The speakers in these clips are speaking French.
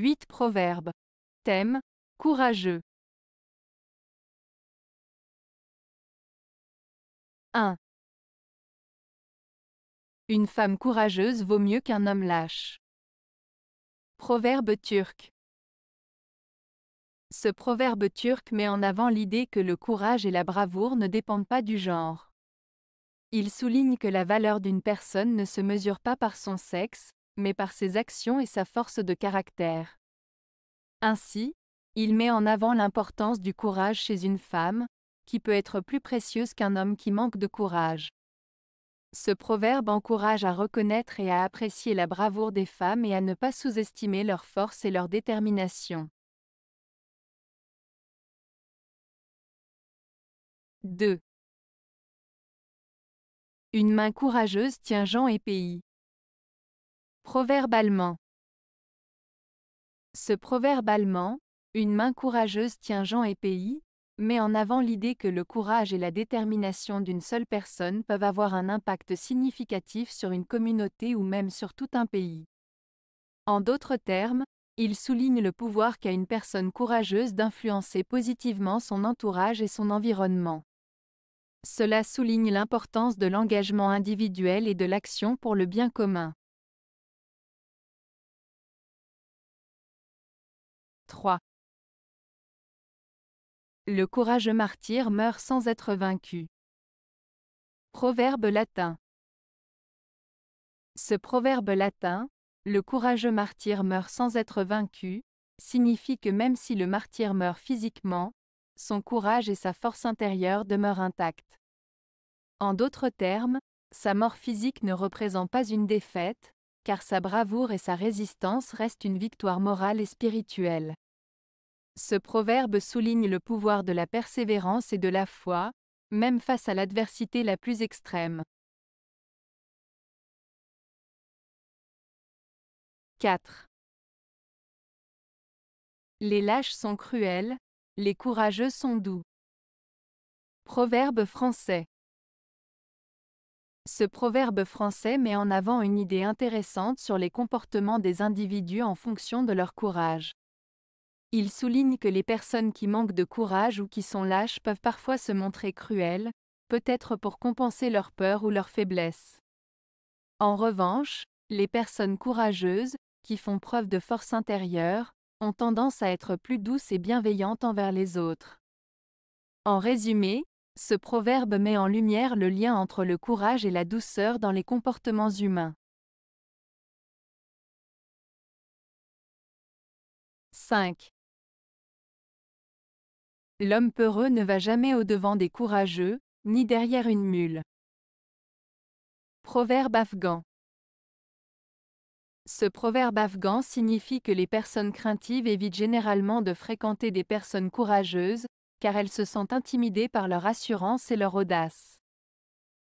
8 Proverbes. Thème Courageux. 1. Une femme courageuse vaut mieux qu'un homme lâche. Proverbe turc. Ce proverbe turc met en avant l'idée que le courage et la bravoure ne dépendent pas du genre. Il souligne que la valeur d'une personne ne se mesure pas par son sexe, mais par ses actions et sa force de caractère. Ainsi, il met en avant l'importance du courage chez une femme, qui peut être plus précieuse qu'un homme qui manque de courage. Ce proverbe encourage à reconnaître et à apprécier la bravoure des femmes et à ne pas sous-estimer leur force et leur détermination. 2. Une main courageuse tient Jean et pays. Proverbe allemand. Ce proverbe allemand, une main courageuse tient gens et pays, met en avant l'idée que le courage et la détermination d'une seule personne peuvent avoir un impact significatif sur une communauté ou même sur tout un pays. En d'autres termes, il souligne le pouvoir qu'a une personne courageuse d'influencer positivement son entourage et son environnement. Cela souligne l'importance de l'engagement individuel et de l'action pour le bien commun. Le courageux martyr meurt sans être vaincu. Proverbe latin. Ce proverbe latin, le courageux martyr meurt sans être vaincu, signifie que même si le martyr meurt physiquement, son courage et sa force intérieure demeurent intactes. En d'autres termes, sa mort physique ne représente pas une défaite, car sa bravoure et sa résistance restent une victoire morale et spirituelle. Ce proverbe souligne le pouvoir de la persévérance et de la foi, même face à l'adversité la plus extrême. 4. Les lâches sont cruels, les courageux sont doux. Proverbe français. Ce proverbe français met en avant une idée intéressante sur les comportements des individus en fonction de leur courage. Il souligne que les personnes qui manquent de courage ou qui sont lâches peuvent parfois se montrer cruelles, peut-être pour compenser leur peur ou leur faiblesse. En revanche, les personnes courageuses, qui font preuve de force intérieure, ont tendance à être plus douces et bienveillantes envers les autres. En résumé, ce proverbe met en lumière le lien entre le courage et la douceur dans les comportements humains. 5. L'homme peureux ne va jamais au-devant des courageux, ni derrière une mule. Proverbe afghan. Ce proverbe afghan signifie que les personnes craintives évitent généralement de fréquenter des personnes courageuses, car elles se sentent intimidées par leur assurance et leur audace.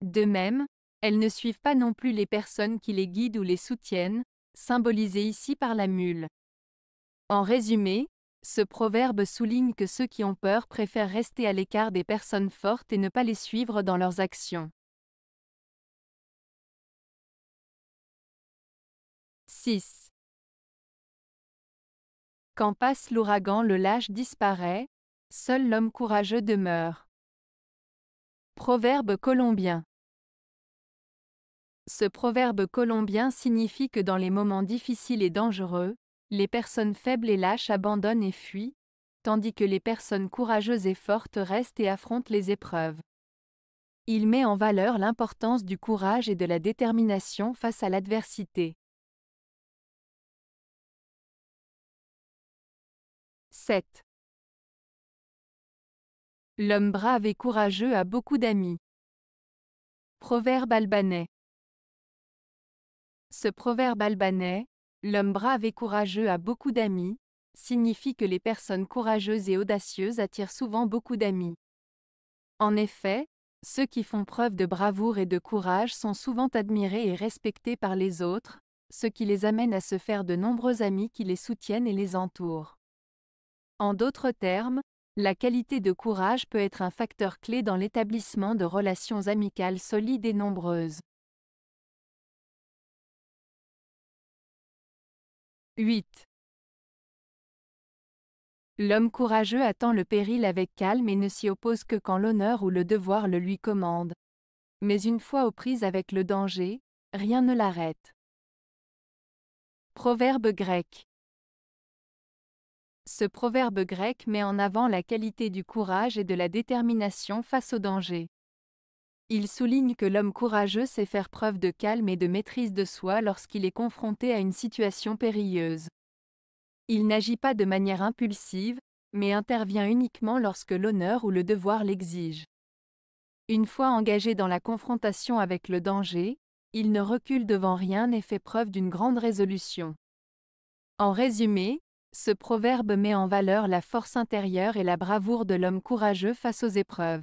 De même, elles ne suivent pas non plus les personnes qui les guident ou les soutiennent, symbolisées ici par la mule. En résumé, ce proverbe souligne que ceux qui ont peur préfèrent rester à l'écart des personnes fortes et ne pas les suivre dans leurs actions. « 6. Quand passe l'ouragan le lâche disparaît, seul l'homme courageux demeure. Proverbe colombien Ce proverbe colombien signifie que dans les moments difficiles et dangereux, les personnes faibles et lâches abandonnent et fuient, tandis que les personnes courageuses et fortes restent et affrontent les épreuves. Il met en valeur l'importance du courage et de la détermination face à l'adversité. 7. L'homme brave et courageux a beaucoup d'amis. Proverbe albanais. Ce proverbe albanais, L'homme brave et courageux a beaucoup d'amis, signifie que les personnes courageuses et audacieuses attirent souvent beaucoup d'amis. En effet, ceux qui font preuve de bravoure et de courage sont souvent admirés et respectés par les autres, ce qui les amène à se faire de nombreux amis qui les soutiennent et les entourent. En d'autres termes, la qualité de courage peut être un facteur clé dans l'établissement de relations amicales solides et nombreuses. 8. L'homme courageux attend le péril avec calme et ne s'y oppose que quand l'honneur ou le devoir le lui commande. Mais une fois aux prises avec le danger, rien ne l'arrête. Proverbe grec. Ce proverbe grec met en avant la qualité du courage et de la détermination face au danger. Il souligne que l'homme courageux sait faire preuve de calme et de maîtrise de soi lorsqu'il est confronté à une situation périlleuse. Il n'agit pas de manière impulsive, mais intervient uniquement lorsque l'honneur ou le devoir l'exige. Une fois engagé dans la confrontation avec le danger, il ne recule devant rien et fait preuve d'une grande résolution. En résumé, ce proverbe met en valeur la force intérieure et la bravoure de l'homme courageux face aux épreuves.